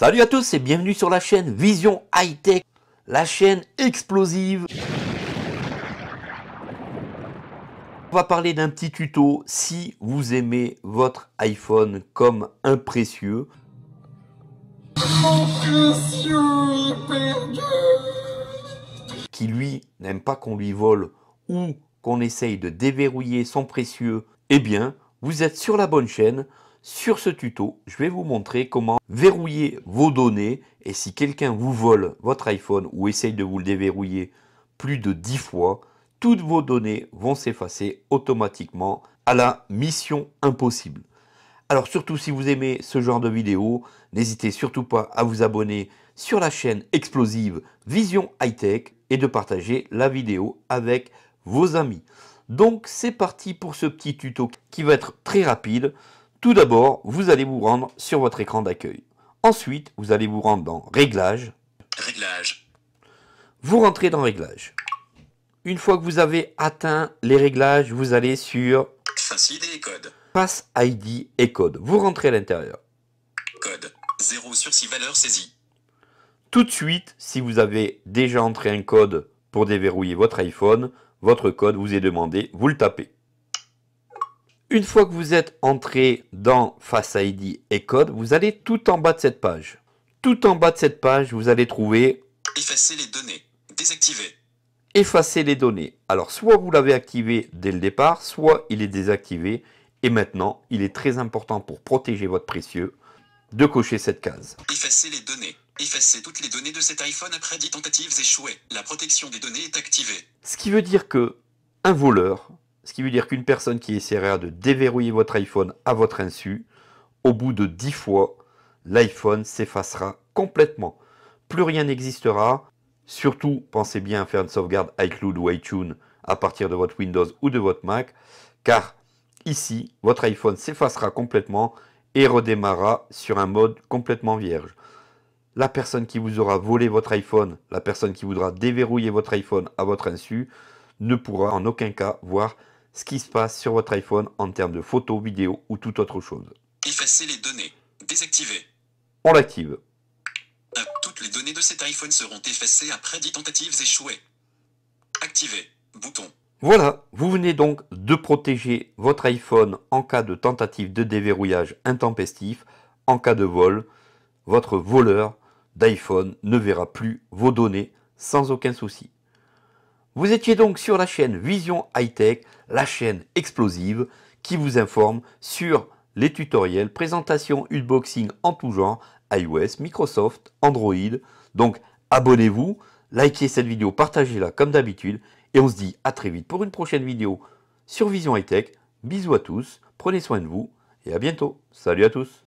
Salut à tous et bienvenue sur la chaîne Vision High Tech, la chaîne explosive. On va parler d'un petit tuto si vous aimez votre iPhone comme un précieux. Mon précieux Qui lui n'aime pas qu'on lui vole ou qu'on essaye de déverrouiller son précieux. Eh bien, vous êtes sur la bonne chaîne. Sur ce tuto, je vais vous montrer comment verrouiller vos données et si quelqu'un vous vole votre iPhone ou essaye de vous le déverrouiller plus de 10 fois, toutes vos données vont s'effacer automatiquement à la mission impossible. Alors surtout si vous aimez ce genre de vidéos n'hésitez surtout pas à vous abonner sur la chaîne explosive Vision Hightech Tech et de partager la vidéo avec vos amis. Donc c'est parti pour ce petit tuto qui va être très rapide. Tout d'abord, vous allez vous rendre sur votre écran d'accueil. Ensuite, vous allez vous rendre dans Réglages. Réglages. Vous rentrez dans Réglages. Une fois que vous avez atteint les réglages, vous allez sur Pass ID et code. Pass ID et code. Vous rentrez à l'intérieur. Code 0 sur 6 valeurs saisies. Tout de suite, si vous avez déjà entré un code pour déverrouiller votre iPhone, votre code vous est demandé, vous le tapez. Une fois que vous êtes entré dans Face ID et Code, vous allez tout en bas de cette page. Tout en bas de cette page, vous allez trouver Effacer les données. Désactiver. Effacer les données. Alors, soit vous l'avez activé dès le départ, soit il est désactivé. Et maintenant, il est très important pour protéger votre précieux de cocher cette case. Effacer les données. Effacer toutes les données de cet iPhone après 10 tentatives échouées. La protection des données est activée. Ce qui veut dire que un voleur ce qui veut dire qu'une personne qui essaiera de déverrouiller votre iPhone à votre insu, au bout de 10 fois, l'iPhone s'effacera complètement. Plus rien n'existera. Surtout, pensez bien à faire une sauvegarde iCloud ou iTunes à partir de votre Windows ou de votre Mac, car ici, votre iPhone s'effacera complètement et redémarrera sur un mode complètement vierge. La personne qui vous aura volé votre iPhone, la personne qui voudra déverrouiller votre iPhone à votre insu, ne pourra en aucun cas voir ce qui se passe sur votre iPhone en termes de photos, vidéos ou toute autre chose. Effacer les données. Désactiver. On l'active. Ah, toutes les données de cet iPhone seront effacées après 10 tentatives échouées. Activer. Bouton. Voilà, vous venez donc de protéger votre iPhone en cas de tentative de déverrouillage intempestif, en cas de vol, votre voleur d'iPhone ne verra plus vos données sans aucun souci. Vous étiez donc sur la chaîne Vision Hightech, la chaîne explosive qui vous informe sur les tutoriels, présentations, unboxing en tout genre, iOS, Microsoft, Android. Donc abonnez-vous, likez cette vidéo, partagez-la comme d'habitude et on se dit à très vite pour une prochaine vidéo sur Vision Tech. Bisous à tous, prenez soin de vous et à bientôt. Salut à tous